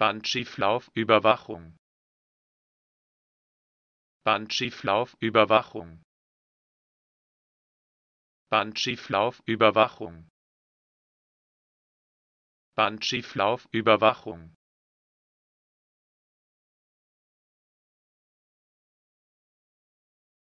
Bandschieflauf-Überwachung Bandschieflauf-Überwachung Bandschieflauf-Überwachung Bandschieflauf-Überwachung